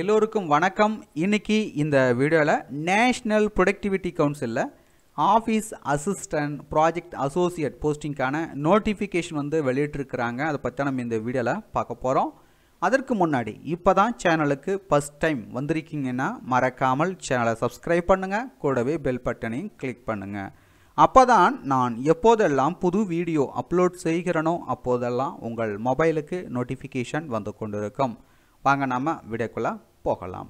எல்லோருக்கும் வணக்கம் இன்னைக்கு இந்த வீடியோவில் நேஷ்னல் ப்ரொடக்டிவிட்டி கவுன்சிலில் ஆஃபீஸ் அசிஸ்டன்ட் ப்ராஜெக்ட் அசோசியேட் போஸ்டிங்க்கான நோட்டிஃபிகேஷன் வந்து வெளியிட்டிருக்கிறாங்க அதை பற்றி நம்ம இந்த வீடியோவில் பார்க்க போகிறோம் அதற்கு முன்னாடி இப்போ தான் சேனலுக்கு ஃபஸ்ட் டைம் வந்திருக்கீங்கன்னா மறக்காமல் சேனலை சப்ஸ்கிரைப் பண்ணுங்கள் கூடவே பெல் பட்டனையும் கிளிக் பண்ணுங்கள் அப்போ தான் நான் எப்போதெல்லாம் புது வீடியோ அப்லோட் செய்கிறனோ அப்போதெல்லாம் உங்கள் மொபைலுக்கு நோட்டிஃபிகேஷன் வந்து கொண்டிருக்கும் வாங்க நாம் வீடியோக்குள்ளே போகலாம்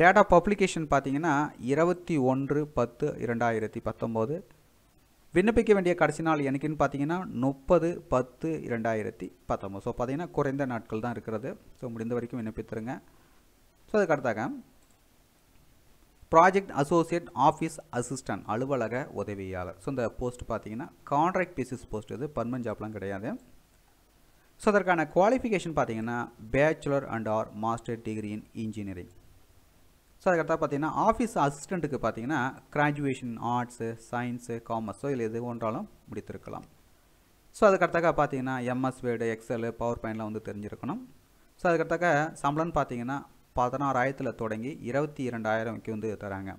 டேட்டா பப்ளிகேஷன் பார்த்தீங்கன்னா இருபத்தி ஒன்று பத்து இரண்டாயிரத்தி பத்தொம்போது விண்ணப்பிக்க வேண்டிய கடைசி நாள் எனக்குன்னு பார்த்தீங்கன்னா முப்பது பத்து இரண்டாயிரத்தி பத்தொம்போது ஸோ பார்த்தீங்கன்னா குறைந்த நாட்கள் தான் இருக்கிறது ஸோ முடிந்த வரைக்கும் விண்ணப்பித்துருங்க ஸோ அதுக்கடுத்தாக ப்ராஜெக்ட் அசோசியேட் ஆஃபீஸ் அசிஸ்டன்ட் அலுவலக உதவியாளர் ஸோ இந்த போஸ்ட் பார்த்தீங்கன்னா கான்ட்ராக்ட் பேசிஸ் போஸ்ட் இது பர்மனன்ட் ஜாப்லாம் கிடையாது ஸோ அதற்கான குவாலிஃபிகேஷன் பார்த்தீங்கன்னா bachelor and or master degree in engineering so அதுக்கடுத்த பார்த்தீங்கன்னா ஆஃபீஸ் அசிஸ்டண்ட்டுக்கு பார்த்தீங்கன்னா கிராஜுவேஷன் ஆர்ட்ஸு சயின்ஸு காமர்ஸோ இல்லை எது ஒன்றாலும் முடித்திருக்கலாம் ஸோ அதுக்கடுத்தக்கா பார்த்தீங்கன்னா எம்எஸ் வேர்டு எக்ஸலு பவர் பாயிண்ட்லாம் வந்து தெரிஞ்சிருக்கணும் ஸோ அதுக்கடுத்தக்க சம்பளம்னு பார்த்தீங்கன்னா பதினாறாயிரத்தில் தொடங்கி இருபத்தி இரண்டாயிரம் வரைக்கும் வந்து தராங்க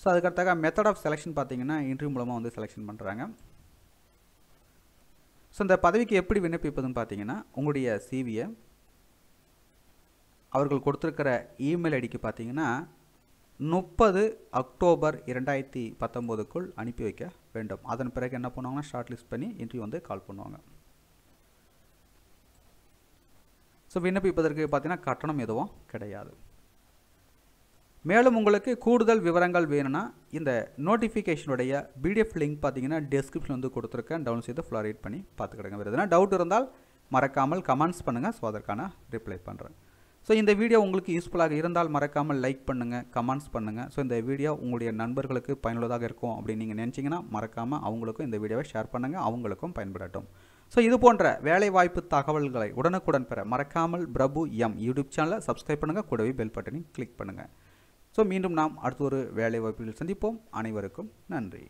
ஸோ அதுக்கடுத்தக்கா மெத்தட் ஆஃப் செலெக்ஷன் பார்த்தீங்கன்னா இன்டர்வியூ மூலமாக வந்து செலெக்ஷன் பண்ணுறாங்க ஸோ இந்த பதவிக்கு எப்படி விண்ணப்பிப்பதுன்னு பார்த்தீங்கன்னா உங்களுடைய சிவியை அவர்கள் கொடுத்துருக்கிற இமெயில் ஐடிக்கு பார்த்தீங்கன்னா முப்பது அக்டோபர் இரண்டாயிரத்தி பத்தொம்போதுக்குள் அனுப்பி வைக்க வேண்டும் அதன் பிறகு என்ன பண்ணுவாங்கன்னா ஷார்ட் லிஸ்ட் பண்ணி இன்டர்வியூ வந்து கால் பண்ணுவாங்க ஸோ விண்ணப்பிப்பதற்கு பார்த்தீங்கன்னா கட்டணம் எதுவும் கிடையாது மேலும் உங்களுக்கு கூடுதல் விவரங்கள் வேணும்னா இந்த நோட்டிஃபிகேஷனுடைய பிடிஎஃப் லிங்க் பார்த்தீங்கன்னா டிஸ்கிரிப்ஷன் வந்து கொடுத்துருக்கேன் டவுன் செய்து ஃபுல்லாக ரீட் பண்ணி பார்த்துக்கிடுங்க வேறு எதுனா டவுட் இருந்தால் மறக்காமல் கமெண்ட்ஸ் பண்ணுங்கள் ஸோ அதற்கான ரிப்ளை பண்ணுறேன் ஸோ இந்த வீடியோ உங்களுக்கு யூஸ்ஃபுல்லாக இருந்தால் மறக்காமல் லைக் பண்ணுங்கள் கமெண்ட்ஸ் பண்ணுங்கள் ஸோ இந்த வீடியோ உங்களுடைய நண்பர்களுக்கு பயனுள்ளதாக இருக்கும் அப்படின்னு நீங்கள் நினச்சிங்கன்னா மறக்காமல் அவங்களுக்கும் இந்த வீடியோவை ஷேர் பண்ணுங்கள் அவங்களுக்கும் பயன்படட்டும் ஸோ இது போன்ற வேலைவாய்ப்பு தகவல்களை உடனுக்குடன் பெற மறக்காமல் பிரபு எம் யூடியூப் சேனலை சப்ஸ்கிரைப் பண்ணுங்கள் கூடவே பெல் பட்டனையும் கிளிக் பண்ணுங்கள் ஸோ மீண்டும் நாம் அடுத்த ஒரு வேலை வாய்ப்புகளில் சந்திப்போம் அனைவருக்கும் நன்றி